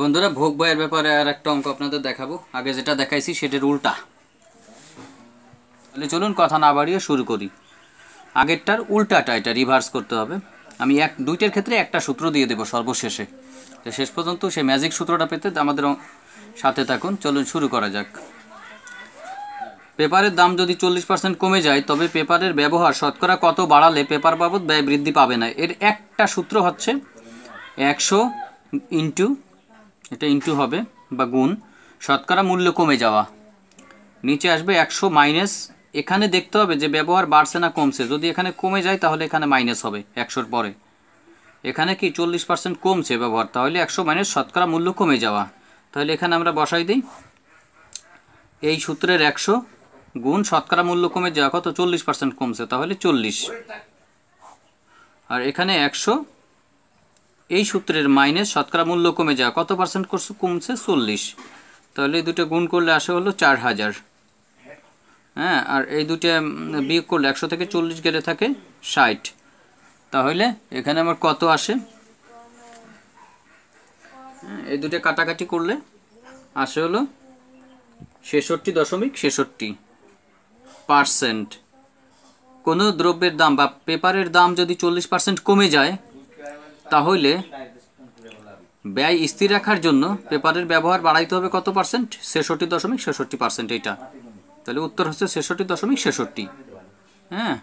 বন্ধুরা ভোগ বয়ের ব্যাপারে আর একটা অঙ্ক আপনাদের দেখাবো আগে যেটা দেখাইছি সেটার উল্টা তাহলে চলুন কথা না বাড়িয়ে শুরু করি আগেরটার উল্টাটা এটা রিভার্স করতে হবে আমি এক দুইটার ক্ষেত্রে একটা সূত্র দিয়ে দেবো সর্বশেষে তো শেষ পর্যন্ত সে ম্যাজিক সূত্রটা পেতে আমাদের সাথে থাকুন চলুন শুরু করা যাক পেপারের দাম যদি চল্লিশ পার্সেন্ট কমে যায় তবে পেপারের ব্যবহার শতকরা কত বাড়ালে পেপার বাবদ ব্যয় বৃদ্ধি পাবে না এর একটা সূত্র হচ্ছে একশো ইন্টু এটা ইন্টু হবে বা গুণ শতকরা মূল্য কমে যাওয়া নিচে আসবে একশো মাইনাস এখানে দেখতে হবে যে ব্যবহার বাড়ছে না কমছে যদি এখানে কমে যায় তাহলে এখানে মাইনাস হবে একশোর পরে এখানে কি চল্লিশ পার্সেন্ট কমছে ব্যবহার তাহলে একশো মাইনাস শতকরা মূল্য কমে যাওয়া তাহলে এখানে আমরা বসাই দিই এই সূত্রের একশো গুণ শতকরা মূল্য কমে যাওয়া কত চল্লিশ পার্সেন্ট কমছে তাহলে চল্লিশ আর এখানে একশো এই সূত্রের মাইনে শতকরা মূল্য কমে যায় কত পার্সেন্ট কমছে চল্লিশ তাহলে এই দুটো গুণ করলে আসা হলো চার হাজার হ্যাঁ আর এই দুটো বিয়োগ করলে একশো থেকে চল্লিশ গেলে থাকে ষাট তাহলে এখানে আমার কত আসে হ্যাঁ, এই দুটো কাটাকাটি করলে আসে হলো ছেষট্টি দশমিক ছেষট্টি পার্সেন্ট কোনো দ্রব্যের দাম বা পেপারের দাম যদি চল্লিশ পার্সেন্ট কমে যায় তাহলে ব্যয় স্থির রাখার জন্য পেপারের ব্যবহার বাড়াইতে হবে কত পার্সেন্ট ছেষট্টি দশমিক ছেষট্টি পার্সেন্ট এইটা তাহলে উত্তর হচ্ছে ছেষট্টি দশমিক ছেষট্টি হ্যাঁ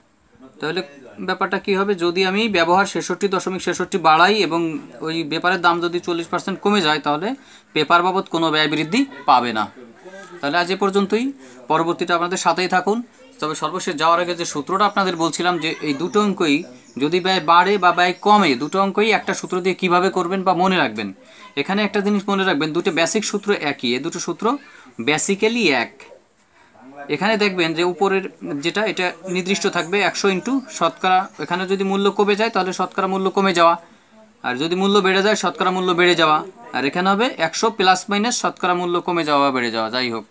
তাহলে ব্যাপারটা কি হবে যদি আমি ব্যবহার ছেষট্টি দশমিক ছেষট্টি বাড়াই এবং ওই পেপারের দাম যদি চল্লিশ পার্সেন্ট কমে যায় তাহলে পেপার বাবদ কোনো ব্যয় বৃদ্ধি পাবে না তাহলে আজ এ পর্যন্তই পরবর্তীটা আপনাদের সাথেই থাকুন তবে সর্বশেষ যাওয়ার আগে যে সূত্রটা আপনাদের বলছিলাম যে এই দুটো অঙ্কই যদি ব্যয় বাড়ে বা ব্যয় কমে দুটো অঙ্কই একটা সূত্র দিয়ে কিভাবে করবেন বা মনে রাখবেন এখানে একটা জিনিস মনে রাখবেন দুটো বেসিক সূত্র একই এ দুটো সূত্র বেসিক্যালি এক এখানে দেখবেন যে উপরের যেটা এটা নির্দিষ্ট থাকবে একশো ইন্টু শতকরা এখানে যদি মূল্য কমে যায় তাহলে শতকরা মূল্য কমে যাওয়া আর যদি মূল্য বেড়ে যায় শতকরা মূল্য বেড়ে যাওয়া আর এখানে হবে একশো প্লাস মাইনাস শতকরা মূল্য কমে যাওয়া বেড়ে যাওয়া যাই হোক